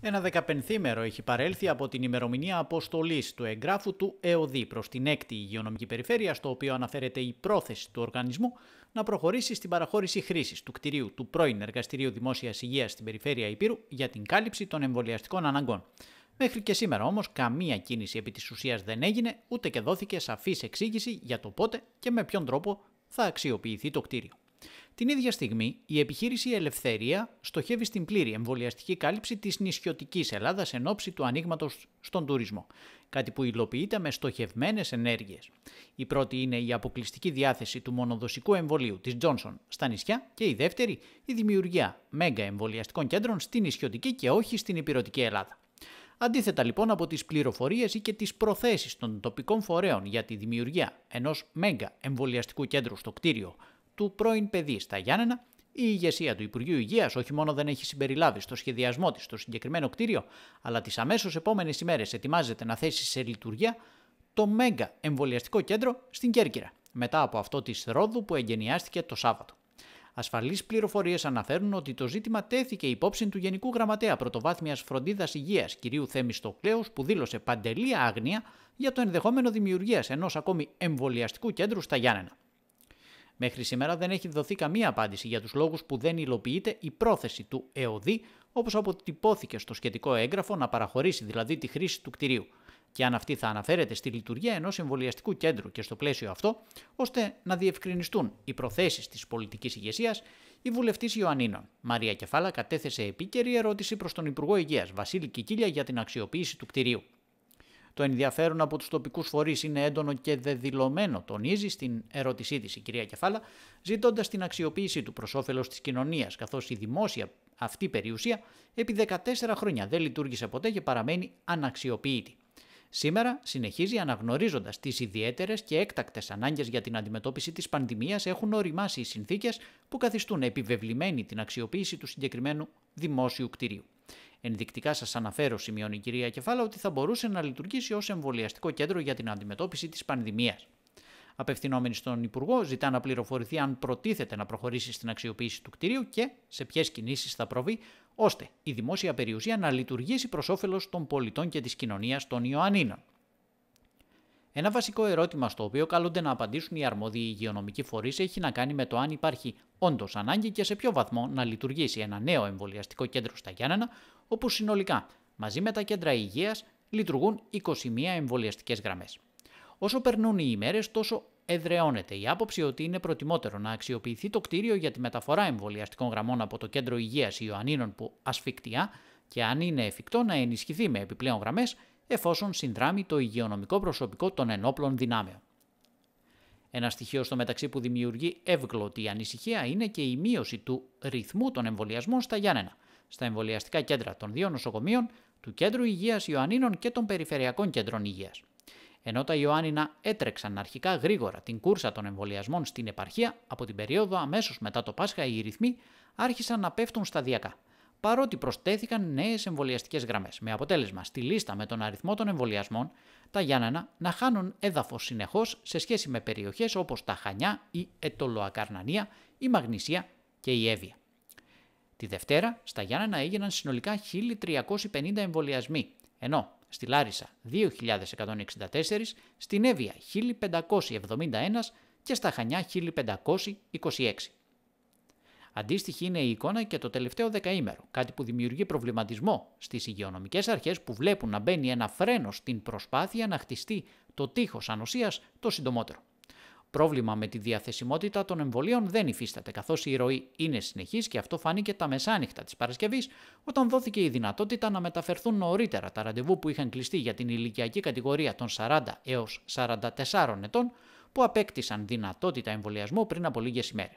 Ένα δεκαπενθήμερο έχει παρέλθει από την ημερομηνία αποστολής του εγγράφου του ΕΟΔΗ προς την 6η Υγειονομική Περιφέρεια, στο οποίο αναφέρεται η πρόθεση του οργανισμού να προχωρήσει στην παραχώρηση χρήσης του κτηρίου του πρώην Εργαστηρίου Δημόσιας Υγείας στην Περιφέρεια Υπήρου για την κάλυψη των εμβολιαστικών αναγκών. Μέχρι και σήμερα όμως, καμία κίνηση επί της ουσίας δεν έγινε, ούτε και δόθηκε σαφής εξήγηση για το πότε και με ποιον τρόπο θα αξιοποιηθεί το κτίριο. Την ίδια στιγμή, η επιχείρηση Ελευθερία στοχεύει στην πλήρη εμβολιαστική κάλυψη της νησιωτικής Ελλάδας εν ώψη του ανοίγματος στον τουρισμό. Κάτι που υλοποιείται με στοχευμένες ενέργειες. Η πρώτη είναι η αποκλειστική διάθεση του μονοδοσικού εμβολίου της Johnson στα νησιά και η δεύτερη η δημιουργία μέγα εμβολιαστικών κέντρων στην νησιωτική και όχι στην υπηρετική Ελλάδα. Αντίθετα λοιπόν από τις πληροφορίες ή και τις προθέσεις των τοπικών φορέων για τη δημιουργία ενός μέγα εμβολιαστικού κέντρου στο κτίριο του πρώην παιδί στα Γιάννενα, η ηγεσία του Υπουργείου Υγείας όχι μόνο δεν έχει συμπεριλάβει στο σχεδιασμό της το συγκεκριμένο κτίριο, αλλά τις αμέσως επόμενες ημέρες ετοιμάζεται να θέσει σε λειτουργία το Μέγκα Εμβολιαστικό Κέντρο στην Κέρκυρα, μετά από αυτό της Ρόδου που εγκαινιάστηκε το Σάββατο. Ασφαλείς πληροφορίες αναφέρουν ότι το ζήτημα τέθηκε υπόψη του Γενικού Γραμματέα Πρωτοβάθμιας Φροντίδας Υγείας κ. Θέμη Στοκλέου, που δήλωσε παντελή άγνοια για το ενδεχόμενο δημιουργίας ενός ακόμη εμβολιαστικού κέντρου στα Γιάννενα. Μέχρι σήμερα δεν έχει δοθεί καμία απάντηση για τους λόγους που δεν υλοποιείται η πρόθεση του ΕΟΔΗ όπως αποτυπώθηκε στο σχετικό έγγραφο να παραχωρήσει δηλαδή τη χρήση του κτηρίου και αν αυτή θα αναφέρεται στη λειτουργία ενός εμβολιαστικού κέντρου και στο πλαίσιο αυτό, ώστε να διευκρινιστούν οι προθέσεις της πολιτικής ηγεσίας, η βουλευτής Ιωαννίνων Μαρία Κεφάλα κατέθεσε επίκαιρη ερώτηση προς τον Υπουργό Υγείας Βασίλη Κικίλια για την αξιοποίηση του κτηρίου. Το ενδιαφέρον από τους τοπικούς φορείς είναι έντονο και δεδηλωμένο, τονίζει στην ερώτησή της η κυρία Κεφάλα, ζητώντας την αξιοποίηση του προς όφελος της κοινωνίας, καθώς η δημόσια αυτή περιουσία επί 14 χρόνια δεν λειτουργήσε ποτέ και παραμένει αναξιοποιητή. Σήμερα συνεχίζει αναγνωρίζοντας τις ιδιαίτερες και έκτακτες ανάγκες για την αντιμετώπιση της πανδημίας έχουν οριμάσει οι συνθήκες που καθιστούν επιβεβλημένη την αξιοποίηση του συγκεκριμένου δημόσιου κτηρίου. Ενδεικτικά σας αναφέρω, σημειώνει η κυρία Κεφάλα, ότι θα μπορούσε να λειτουργήσει ως εμβολιαστικό κέντρο για την αντιμετώπιση της πανδημίας. Απευθυνόμενη στον Υπουργό, ζητά να πληροφορηθεί αν προτίθεται να προχωρήσει στην αξιοποίηση του κτηρίου και σε ποιες κινήσεις θα προβεί, ώστε η δημόσια περιουσία να λειτουργήσει προς όφελος των πολιτών και της κοινωνίας των Ιωαννίνων. Ένα βασικό ερώτημα στο οποίο καλούνται να απαντήσουν οι αρμόδιοι υγειονομικοί φορείς έχει να κάνει με το αν υπάρχει όντως ανάγκη και σε ποιο βαθμό να λειτουργήσει ένα νέο εμβολιαστικό κέντρο στα Γιάννενα, όπου συνολικά μαζί με τα κέντρα υγείας λειτουργούν 21 εμβολιαστικές γραμμές. Όσο περνούν οι ημέρες, τόσο εδρεώνεται η άποψη ότι είναι προτιμότερο να αξιοποιηθεί το κτίριο για τη μεταφορά εμβολιαστικών γραμμών από το κέντρο υγείας Ιωαννίνων που ασφικτιά και αν είναι εφικτό να ενισχυθεί με επιπλέον γραμμές εφόσον συνδράμει το υγειονομικό προσωπικό των ενόπλων δυνάμεων. Ένα στοιχείο στο μεταξύ που δημιουργεί εύγλωτη ανησυχία είναι και η μείωση του ρυθμού των εμβολιασμών στα Γιάννενα, στα εμβολιαστικά κέντρα των δύο νοσοκομείων, του Κέντρου Υγείας Ιωαννίνων και των Περιφερειακών Κέντρων Υγείας. Ενώ τα Ιωάννινα έτρεξαν αρχικά γρήγορα την κούρσα των εμβολιασμών στην επαρχία, από την περίοδο αμέσως μετά το Πάσχα οι ρυθμοί άρχισαν να πέφτουν σταδιακά παρότι προστέθηκαν νέες εμβολιαστικές γραμμές. Με αποτέλεσμα, στη λίστα με τον αριθμό των εμβολιασμών, τα Γιάννανα να χάνουν έδαφος συνεχώς σε σχέση με περιοχές όπως τα Χανιά, η Ετωλοακαρνανία, η Μαγνησία και η Εύβοια. Τη Δευτέρα, στα Γιάννανα έγιναν συνολικά 1.350 εμβολιασμοί, ενώ στη Λάρισα 2.164, στην Εύβοια 1.571 και στα Χανιά 1.526. Αντίστοιχη είναι η εικόνα και το τελευταίο δεκαήμερο, κάτι που δημιουργεί προβληματισμό στις υγειονομικές αρχές που βλέπουν να μπαίνει ένα φρένο στην προσπάθεια να χτιστεί το τείχος ανοσίας το συντομότερο. Πρόβλημα με τη διαθεσιμότητα των εμβολίων δεν υφίσταται, καθώς η ροή είναι συνεχής και αυτό φάνηκε τα μεσάνυχτα της Παρασκευής, όταν δόθηκε η δυνατότητα να μεταφερθούν νωρίτερα τα ραντεβού που είχαν κλειστεί για την ηλικιακή κατηγορία των 40 έω 44 ετών, που απέκτησαν δυνατότητα εμβολιασμού πριν από λίγες ημέρες.